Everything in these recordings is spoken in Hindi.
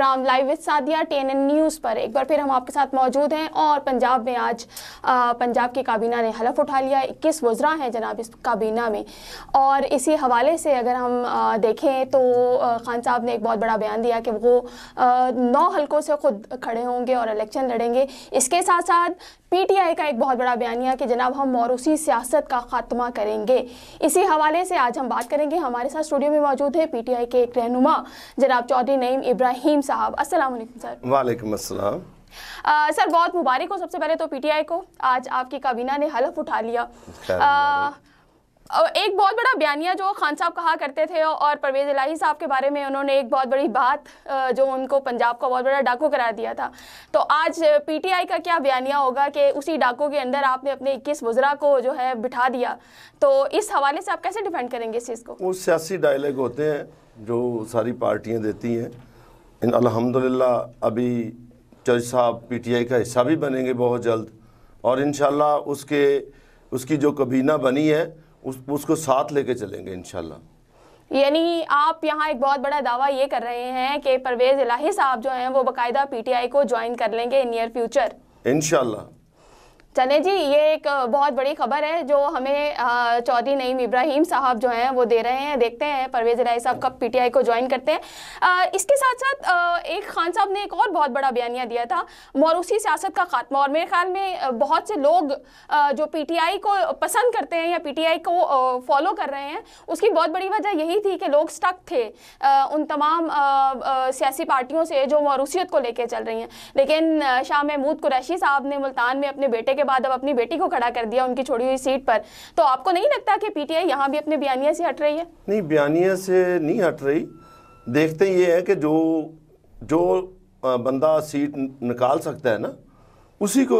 Programme live with Sadia T news पर एक बार फिर हम आपके साथ मौजूद हैं और पंजाब में आज आ, पंजाब की काबीना ने हलफ उठा लिया इक्कीस वज्रा हैं जनाब इस काबीना में और इसी हवाले से अगर हम आ, देखें तो आ, खान साहब ने एक बहुत बड़ा बयान दिया कि वो आ, नौ हलकों से खुद खड़े होंगे और इलेक्शन लड़ेंगे इसके साथ साथ पीटीआई का एक बहुत बड़ा बयानिया कि जनाब हम मौरूसी सियासत का खात्मा करेंगे इसी हवाले से आज हम बात करेंगे हमारे साथ स्टूडियो में मौजूद है पीटीआई के एक रहनुमा जनाब चौधरी नईम इब्राहिम साहब अस्सलाम सर वालेकुम अस्सलाम आ, सर बहुत मुबारक हो सबसे पहले तो पीटीआई को आज आपकी काबीना ने हलफ उठा लिया आ, एक बहुत बड़ा बयानिया जो खान साहब कहा करते थे और परवेज इलाही साहब के बारे में उन्होंने एक बहुत बड़ी बात जो उनको पंजाब का बहुत बड़ा डाकू करा दिया था तो आज पीटीआई का क्या बयानिया होगा कि उसी डाकू के अंदर आपने अपने 21 वजरा को जो है बिठा दिया तो इस हवाले से आप कैसे डिफेंड करेंगे इस चीज़ को वो सियासी डायलॉग होते हैं जो सारी पार्टियाँ देती हैं इन अलहमदिल्ला अभी जज साहब पीटीआई का हिस्सा भी बनेंगे बहुत जल्द और इन उसके उसकी जो कबीना बनी है उस उसको साथ लेके चलेंगे इनशाला यानी आप यहाँ एक बहुत बड़ा दावा ये कर रहे हैं कि परवेज़ इलाही साहब जो हैं वो बाकायदा पीटीआई को ज्वाइन कर लेंगे इन नियर फ्यूचर इनशाला चने जी ये एक बहुत बड़ी खबर है जो हमें चौधरी नईम इब्राहिम साहब जो हैं वो दे रहे हैं देखते हैं परवेज राय साहब कब पीटीआई को ज्वाइन करते हैं आ, इसके साथ साथ एक खान साहब ने एक और बहुत बड़ा बयानिया दिया था मौरूसी सियासत का खात्मा और मेरे ख्याल में बहुत से लोग जो पीटीआई को पसंद करते हैं या पी को फॉलो कर रहे हैं उसकी बहुत बड़ी वजह यही थी कि लोग स्टक थे उन तमाम सियासी पार्टियों से जो मौरूसीत को लेकर चल रही हैं लेकिन शाह महमूद कुरैशी साहब ने मुल्तान में अपने बेटे के बाद अब अपनी बेटी को खड़ा कर दिया उनकी छोड़ी हुई सीट पर तो आपको नहीं लगता कि पीटीआई यहाँ भी अपने बयानिया से हट रही है नहीं बयानिया से नहीं हट रही देखते ये है कि जो जो बंदा सीट निकाल सकता है ना उसी को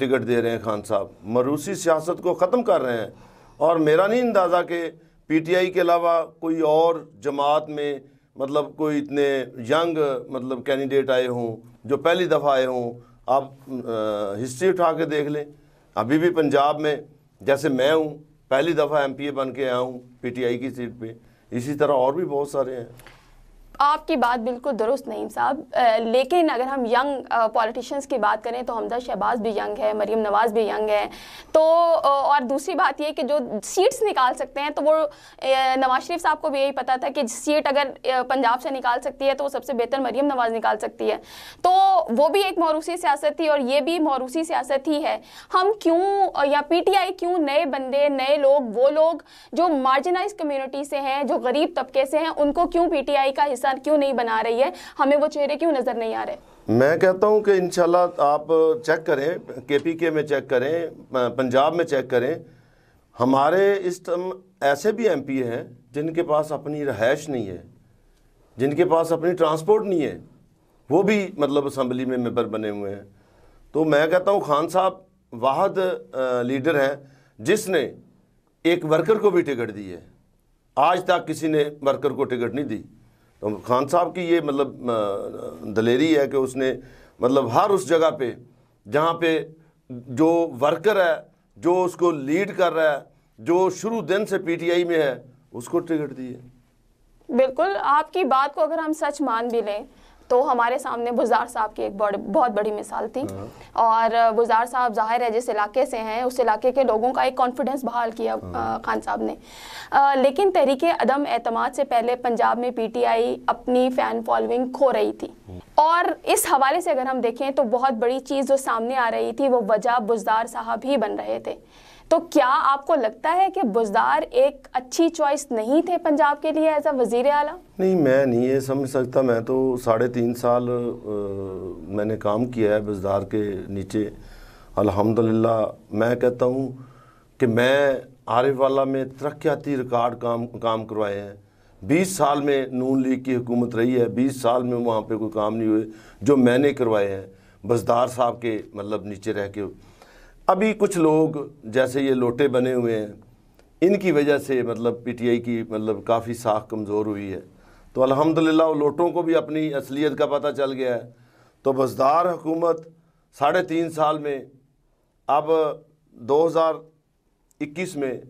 टिकट दे रहे हैं खान साहब मरूसी सियासत को ख़त्म कर रहे हैं और मेरा नहीं अंदाज़ा कि पीटीआई के अलावा कोई और जमात में मतलब कोई इतने यंग मतलब कैंडिडेट आए हों जो पहली दफ़ा आए हों आप हिस्ट्री उठा के देख लें अभी भी पंजाब में जैसे मैं हूँ पहली दफ़ा एमपीए बन के आया हूँ पीटीआई की सीट पे इसी तरह और भी बहुत सारे हैं आपकी बात बिल्कुल दुरुस्त नहीं साहब लेकिन अगर हम यंग पॉलिटिशियंस की बात करें तो हमदा शहबाज भी यंग है मरीम नवाज़ भी यंग है तो और दूसरी बात यह कि जो सीट्स निकाल सकते हैं तो वो नवाज शरीफ साहब को भी यही पता था कि सीट अगर पंजाब से निकाल सकती है तो वो सबसे बेहतर मरीम नवाज़ निकाल सकती है तो वो भी एक मौरूसी सियासत थी और ये भी मौरूसी सियासत ही है हम क्यों या आई क्यों नए बंदे नए लोग वो लोग जो मार्जिनाइज कम्यूनिटी से हैं जो गरीब तबके से हैं उनको क्यों आई का हिस्सा निशान क्यों नहीं बना रही है हमें वो चेहरे क्यों नजर नहीं आ रहे मैं कहता हूं कि इंशाल्लाह आप चेक करें केपीके में चेक करें पंजाब में चेक करें हमारे इस टर्म ऐसे भी एमपी हैं जिनके पास अपनी रहायश नहीं है जिनके पास अपनी ट्रांसपोर्ट नहीं है वो भी मतलब असम्बली में मेम्बर बने हुए हैं तो मैं कहता हूँ खान साहब वाहद लीडर हैं जिसने एक वर्कर को भी टिकट दी है आज तक किसी ने वर्कर को टिकट नहीं दी तो खान साहब की ये मतलब दलेरी है कि उसने मतलब हर उस जगह पे जहाँ पे जो वर्कर है जो उसको लीड कर रहा है जो शुरू दिन से पीटीआई में है उसको टिकट दी है बिल्कुल आपकी बात को अगर हम सच मान भी लें तो हमारे सामने बुजार साहब की एक बहुत बड़ी मिसाल थी हाँ। और बुजार साहब जाहिर है जिस इलाके से हैं उस इलाके के लोगों का एक कॉन्फिडेंस बहाल किया हाँ। खान साहब ने लेकिन तहरीक अदम एतमाद से पहले पंजाब में पीटीआई अपनी फ़ैन फॉलोइंग खो रही थी हाँ। और इस हवाले से अगर हम देखें तो बहुत बड़ी चीज़ जो सामने आ रही थी वो वजह बुजार साहब ही बन रहे थे तो क्या आपको लगता है कि बुजदार एक अच्छी चॉइस नहीं थे पंजाब के लिए एज अ वजीर अला नहीं मैं नहीं ये समझ सकता मैं तो साढ़े तीन साल आ, मैंने काम किया है बुजदार के नीचे अल्हम्दुलिल्लाह मैं कहता हूँ कि मैं आरिफ वाला में तरक्याती रिकॉर्ड काम काम करवाए हैं बीस साल में नून लीग की हुकूमत रही है बीस साल में वहाँ पर कोई काम नहीं हुए जो मैंने करवाए हैं बजदार साहब के मतलब नीचे रह के अभी कुछ लोग जैसे ये लोटे बने हुए हैं इनकी वजह से मतलब पीटीआई की मतलब काफ़ी साख कमज़ोर हुई है तो अल्हम्दुलिल्लाह वो लोटों को भी अपनी असलियत का पता चल गया है तो बजदार हुकूमत साढ़े तीन साल में अब 2021 में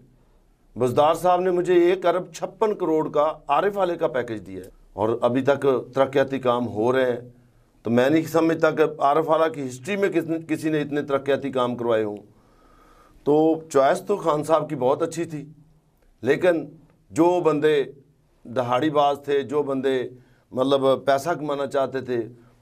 बजदार साहब ने मुझे एक अरब छप्पन करोड़ का आरिफ आले का पैकेज दिया है और अभी तक तरक्याती काम हो रहे हैं तो मैं नहीं समझता कि आर एफ आरा की हिस्ट्री में किसने किसी ने इतने तरक्याती काम करवाए हों तो चॉइस तो खान साहब की बहुत अच्छी थी लेकिन जो बंदे दहाड़ीबाज थे जो बंदे मतलब पैसा कमाना चाहते थे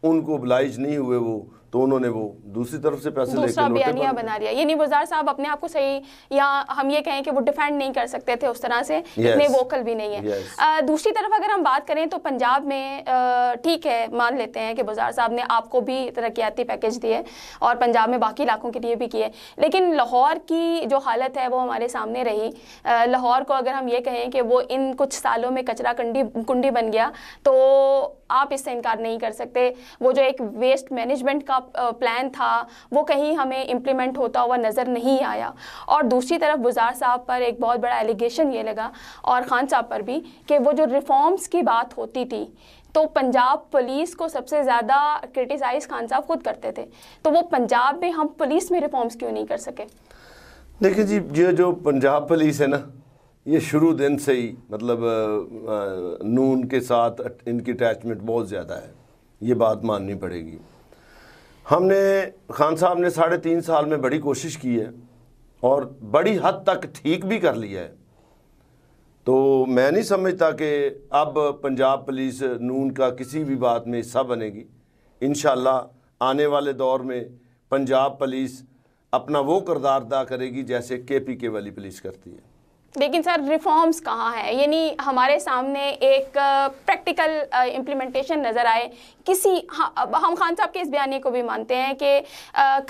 उनको ओबलाइज नहीं हुए वो तो उन्होंने वो दूसरी तरफ से पैसे लेकर बयानिया बना लिया यानी बुजार साहब अपने आप को सही या हम ये कहें कि वो डिफेंड नहीं कर सकते थे उस तरह से yes. इतने वोकल भी नहीं है yes. आ, दूसरी तरफ अगर हम बात करें तो पंजाब में ठीक है मान लेते हैं कि बुजार साहब ने आपको भी तरक्याती पैकेज दिए और पंजाब में बाकी इलाकों के लिए भी किए लेकिन लाहौर की जो हालत है वो हमारे सामने रही लाहौर को अगर हम ये कहें कि वो इन कुछ सालों में कचरा कंडी कुंडी बन गया तो आप इससे इनकार नहीं कर सकते वो जो एक वेस्ट मैनेजमेंट का प्लान था वो कहीं हमें इम्प्लीमेंट होता हुआ नज़र नहीं आया और दूसरी तरफ बुजार साहब पर एक बहुत बड़ा एलिगेशन ये लगा और ख़ान साहब पर भी कि वो जो रिफॉर्म्स की बात होती थी तो पंजाब पुलिस को सबसे ज़्यादा क्रिटिसाइज़ खान साहब खुद करते थे तो वो पंजाब में हम पुलिस में रिफॉर्म्स क्यों नहीं कर सके देखिए जी ये जो पंजाब पुलिस है ना ये शुरू दिन से ही मतलब नून के साथ इनकी अटैचमेंट बहुत ज़्यादा है ये बात माननी पड़ेगी हमने खान साहब ने साढ़े तीन साल में बड़ी कोशिश की है और बड़ी हद तक ठीक भी कर लिया है तो मैं नहीं समझता कि अब पंजाब पुलिस नून का किसी भी बात में हिस्सा बनेगी इन आने वाले दौर में पंजाब पुलिस अपना वो करदार अदा करेगी जैसे के पी के वाली पुलिस करती है लेकिन सर रिफॉर्म्स कहाँ हैं यानी हमारे सामने एक प्रैक्टिकल इम्प्लीमेंटेशन नज़र आए किसी हाँ हम खान साहब के इस बयानी को भी मानते हैं कि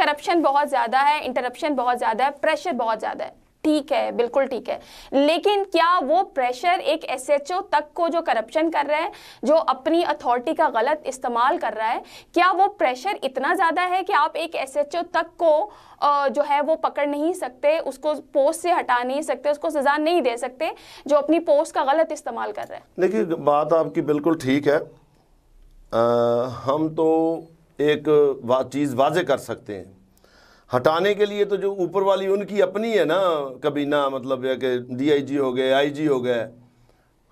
करप्शन बहुत ज़्यादा है इंटरप्शन बहुत ज़्यादा है प्रेशर बहुत ज़्यादा है ठीक है बिल्कुल ठीक है लेकिन क्या वो प्रेशर एक एसएचओ तक को जो करप्शन कर रहा है जो अपनी अथॉरिटी का गलत इस्तेमाल कर रहा है क्या वो प्रेशर इतना ज़्यादा है कि आप एक एसएचओ तक को जो है वो पकड़ नहीं सकते उसको पोस्ट से हटा नहीं सकते उसको सज़ा नहीं दे सकते जो अपनी पोस्ट का गलत इस्तेमाल कर रहा है देखिए बात आपकी बिल्कुल ठीक है आ, हम तो एक वा, चीज़ वाजे कर सकते हैं हटाने के लिए तो जो ऊपर वाली उनकी अपनी है ना कभी ना मतलब या कि डीआईजी हो गए आईजी हो गए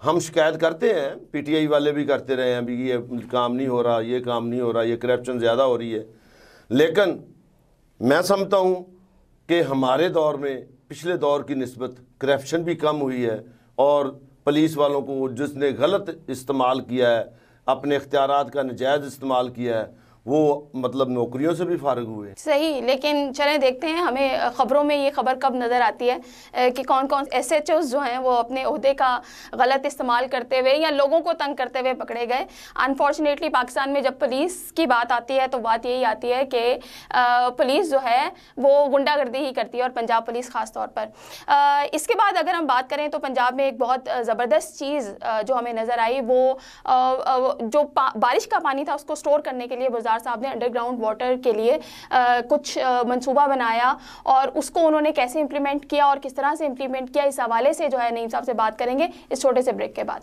हम शिकायत करते हैं पीटीआई वाले भी करते रहे हैं अभी ये काम नहीं हो रहा ये काम नहीं हो रहा ये करप्शन ज़्यादा हो रही है लेकिन मैं समझता हूँ कि हमारे दौर में पिछले दौर की नस्बत करप्शन भी कम हुई है और पुलिस वालों को जिसने गलत इस्तेमाल किया है अपने इख्तियार का नजायज़ इस्तेमाल किया है वो मतलब नौकरियों से भी फारग हुए सही लेकिन चले देखते हैं हमें खबरों में ये खबर कब नज़र आती है कि कौन कौन एस एच ओज जो हैं वो अपने अहदे का गलत इस्तेमाल करते हुए या लोगों को तंग करते हुए पकड़े गए अनफॉर्चुनेटली पाकिस्तान में जब पुलिस की बात आती है तो बात यही आती है कि पुलिस जो है वो गुंडागर्दी ही करती है और पंजाब पुलिस ख़ास तौर पर आ, इसके बाद अगर हम बात करें तो पंजाब में एक बहुत ज़बरदस्त चीज़ जो हमें नज़र आई वो आ, जो बारिश का पानी था उसको स्टोर करने के लिए बाजार सरदार साहब ने अंडरग्राउंड वाटर के लिए आ, कुछ मंसूबा बनाया और उसको उन्होंने कैसे इम्प्लीमेंट किया और किस तरह से इम्प्लीमेंट किया इस हवाले से जो है नईम साहब से बात करेंगे इस छोटे से ब्रेक के बाद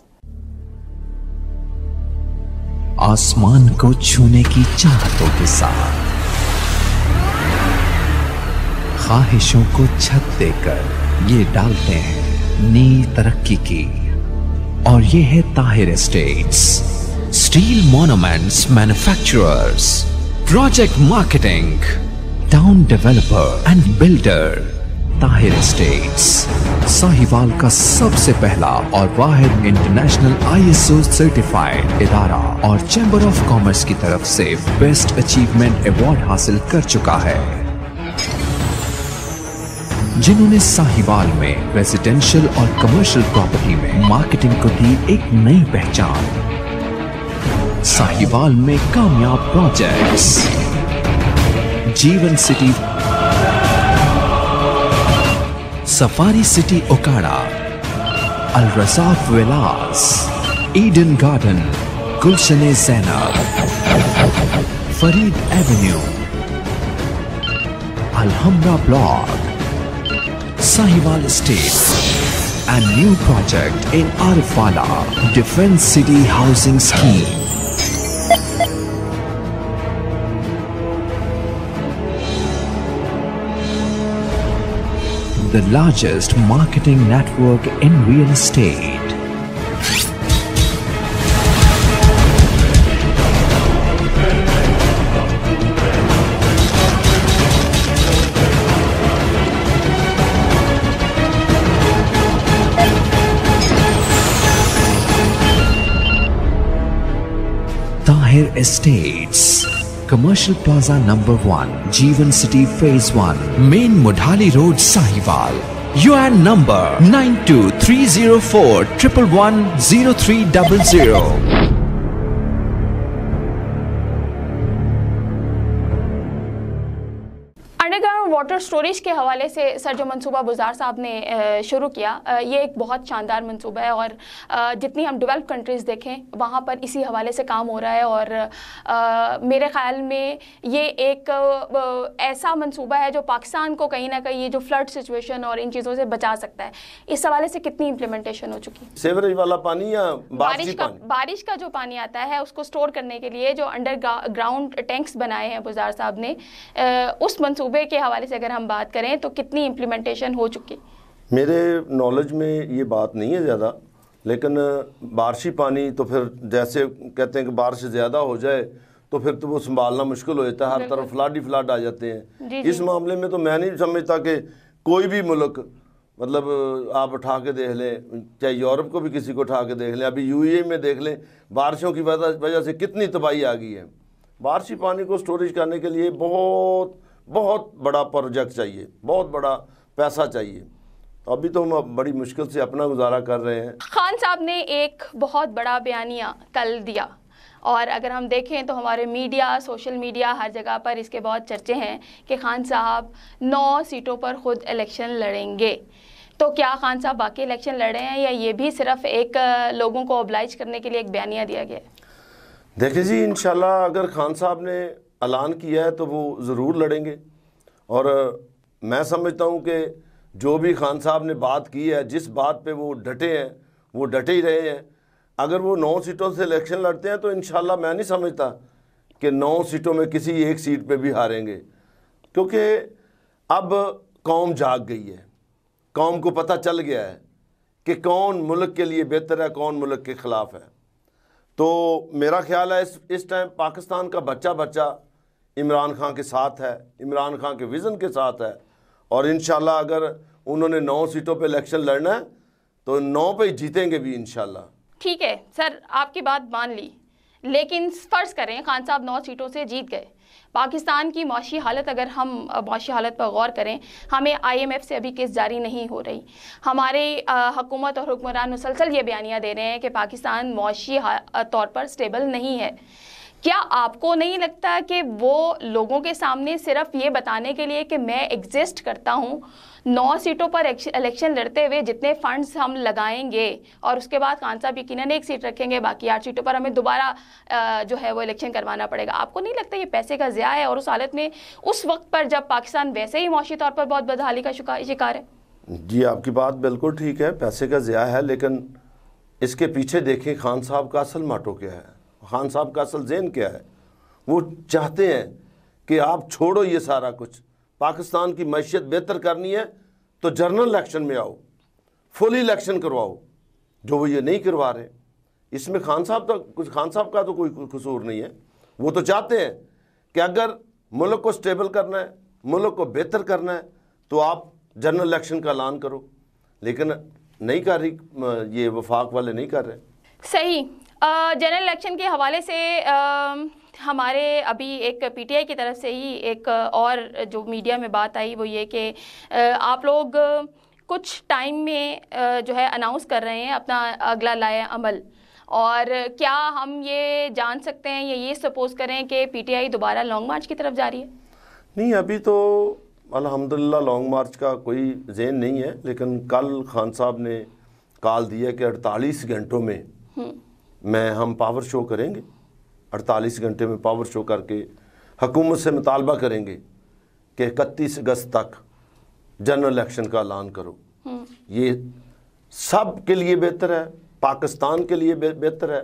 आसमान को छूने की चाहतों के साथ ख्वाहिशों को छत देकर ये डालते हैं नई तरक्की की और ये है Tahir estates Steel Monuments Manufacturers, Project Marketing, Town Developer and Builder, Tahir Estates, Sahiwal का सबसे पहला और wahid इंटरनेशनल ISO सर्टिफाइड इदारा और Chamber ऑफ कॉमर्स की तरफ से बेस्ट अचीवमेंट Award हासिल कर चुका है जिन्होंने साहिवाल में रेजिडेंशियल और कमर्शियल प्रॉपर्टी में मार्केटिंग को दी एक नई पहचान साहिवाल में कामयाब projects Jeevan city safari city Okara Al Rasaf villas Eden garden Gulshan सेना Farid avenue Alhamra block Sahiwal estate and new project in आरफाला defence city housing scheme the largest marketing network in real estate. Tahir Estates Commercial Plaza Number 1, Jeevan City Phase 1, Main Mudhali Road, Sahiwal. UN number 92304 111 0300. Underground water storage के हवाले से सर जो मनसूबा बुजार साहब ने शुरू किया ये एक बहुत शानदार मनसूबा है और जितनी हम डेवलप कंट्रीज़ देखें वहाँ पर इसी हवाले से काम हो रहा है और मेरे ख़्याल में ये एक ऐसा मनसूबा है जो पाकिस्तान को कहीं ना कहीं ये जो फ्लड सिचुएशन और इन चीज़ों से बचा सकता है इस हवाले से कितनी इम्प्लीमेंटेशन हो चुकी सेवरेज वाला पानी या बारिश का बारिश का जो पानी आता है उसको स्टोर करने के लिए जो अंडर ग्राउंड टैंक्स बनाए हैं बुजार साहब ने उस मनसूबे के हवाले से अगर हम बात करें तो कितनी इम्प्लीमेंटेशन हो चुकी मेरे नॉलेज में ये बात नहीं है ज़्यादा लेकिन बारिशी पानी तो फिर जैसे कहते हैं कि बारिश ज़्यादा हो जाए तो फिर तो वो संभालना मुश्किल हो जाता है हर तरफ फ्लाड ही फ्लाड आ जाते हैं इस मामले में तो मैं नहीं समझता कि कोई भी मुल्क मतलब आप उठा के देख लें चाहे यूरोप को भी किसी को उठा के देख लें अभी यू में देख लें बारिशों की वजह से कितनी तबाही आ गई है बारिशी पानी को स्टोरेज करने के लिए बहुत बहुत बड़ा प्रोजेक्ट चाहिए बहुत बड़ा पैसा चाहिए तो अभी तो हम बड़ी मुश्किल से अपना गुजारा कर रहे हैं खान साहब ने एक बहुत बड़ा बयानिया कल दिया और अगर हम देखें तो हमारे मीडिया सोशल मीडिया हर जगह पर इसके बहुत चर्चे हैं कि खान साहब नौ सीटों पर खुद इलेक्शन लड़ेंगे तो क्या खान साहब बाकी इलेक्शन लड़े हैं या ये भी सिर्फ एक लोगों को ओब्लाइज करने के लिए एक बयानिया दिया गया है देखिए जी इन अगर खान साहब ने ऐलान किया है तो वो ज़रूर लड़ेंगे और मैं समझता हूँ कि जो भी खान साहब ने बात की है जिस बात पे वो डटे हैं वो डटे ही रहे हैं अगर वो नौ सीटों से इलेक्शन लड़ते हैं तो इन मैं नहीं समझता कि नौ सीटों में किसी एक सीट पे भी हारेंगे क्योंकि अब कौम जाग गई है कौम को पता चल गया है कि कौन मुल्क के लिए बेहतर है कौन मुल्क के ख़िलाफ़ है तो मेरा ख्याल है इस इस टाइम पाकिस्तान का बच्चा बच्चा इमरान खान के साथ है इमरान खान के विज़न के साथ है और इन अगर उन्होंने नौ सीटों पे इलेक्शन लड़ना है तो नौ पे जीतेंगे भी इन ठीक है सर आपकी बात मान ली लेकिन फ़र्ज़ करें खान साहब नौ सीटों से जीत गए पाकिस्तान की माशी हालत अगर हम माशी हालत पर गौर करें हमें आईएमएफ से अभी किस जारी नहीं हो रही हमारे हकूमत और हुक्मरान मुसलसल ये बयानियाँ दे रहे हैं कि पाकिस्तान माशी तौर पर स्टेबल नहीं है क्या आपको नहीं लगता कि वो लोगों के सामने सिर्फ ये बताने के लिए कि मैं एग्जिस्ट करता हूँ नौ सीटों पर इलेक्शन लड़ते हुए जितने फंड्स हम लगाएंगे और उसके बाद खान साहब यकीन एक सीट रखेंगे बाकी आठ सीटों पर हमें दोबारा जो है वो इलेक्शन करवाना पड़ेगा आपको नहीं लगता ये पैसे का ज़्याया है और उस हालत में उस वक्त पर जब पाकिस्तान वैसे ही मौशी तौर पर बहुत बदहाली का शिकार है जी आपकी बात बिल्कुल ठीक है पैसे का ज़्याया है लेकिन इसके पीछे देखें खान साहब का असल माटो क्या है खान साहब का असल जेन क्या है वो चाहते हैं कि आप छोड़ो ये सारा कुछ पाकिस्तान की मैशियत बेहतर करनी है तो जनरल इलेक्शन में आओ फुल इलेक्शन करवाओ जो वो ये नहीं करवा रहे इसमें खान साहब तो कुछ खान साहब का तो कोई कसूर नहीं है वो तो चाहते हैं कि अगर मुल्क को स्टेबल करना है मुल्क को बेहतर करना है तो आप जनरल इलेक्शन का ऐलान करो लेकिन नहीं कर रही ये वफाक वाले नहीं कर रहे सही जनरल इलेक्शन के हवाले से हमारे अभी एक पीटीआई की तरफ से ही एक और जो मीडिया में बात आई वो ये कि आप लोग कुछ टाइम में जो है अनाउंस कर रहे हैं अपना अगला लाए अमल और क्या हम ये जान सकते हैं या ये सपोज करें कि पीटीआई दोबारा लॉन्ग मार्च की तरफ जा रही है नहीं अभी तो अल्हम्दुलिल्लाह लॉन्ग मार्च का कोई जेन नहीं है लेकिन कल खान साहब ने कॉल दिया कि 48 घंटों में हम्म। मैं हम पावर शो करेंगे 48 घंटे में पावर शो करके हकूमत से मुतालबा करेंगे कि इकतीस अगस्त तक जनरल इलेक्शन का ऐलान करो हम्म। ये सब के लिए बेहतर है पाकिस्तान के लिए बेहतर है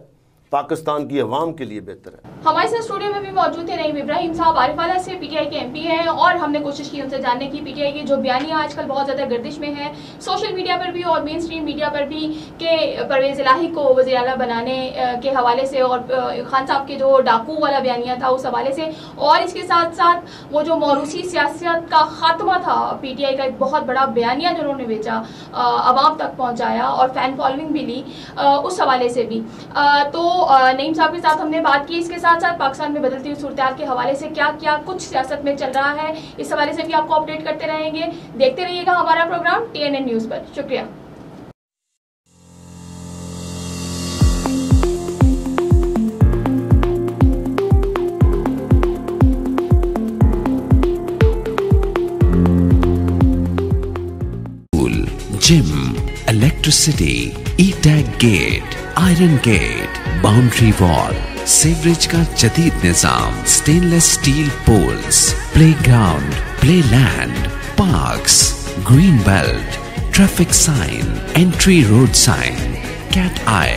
पाकिस्तान की आवाम के लिए बेहतर है हमारे साथ स्टूडियो में भी मौजूद थे रहीम इब्राहिम साहब आरिफाला से पीटीआई के एमपी हैं और हमने कोशिश की उनसे जानने की पीटीआई की जो बयानियाँ आजकल बहुत ज़्यादा गर्दिश में है सोशल मीडिया पर भी और मेन स्ट्रीम मीडिया पर भी के परवेज इलाही को वजी अला बनाने के हवाले से और खान साहब के जो डाकू वाला बयानिया था उस हवाले से और इसके साथ साथ वो जो मौरूसी सियासत का खात्मा था पीटीआई का एक बहुत बड़ा बयानिया जो उन्होंने बेचा आवाम तक पहुँचाया और फैन फॉलोइंग भी ली उस हवाले से भी तो नईम साहब के साथ हमने बात की इसके साथ साथ पाकिस्तान में बदलती हुई सूरत के हवाले से क्या क्या कुछ सियासत में चल रहा है इस हवाले से भी आपको अपडेट करते रहेंगे देखते रहिएगा हमारा प्रोग्राम टी न्यूज़ पर शुक्रिया gym electricity, e-tag gate, iron gate. Boundary wall sewerage का जदीद निजाम stainless steel poles play playland park green belt traffic sign entry road sign cat eye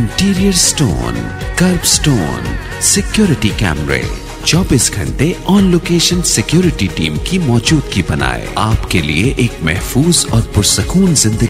interior stone kerb stone security कैमरे चौबीस घंटे ऑन लोकेशन सिक्योरिटी टीम की मौजूदगी बनाए आपके लिए एक महफूज और पुरसकून जिंदगी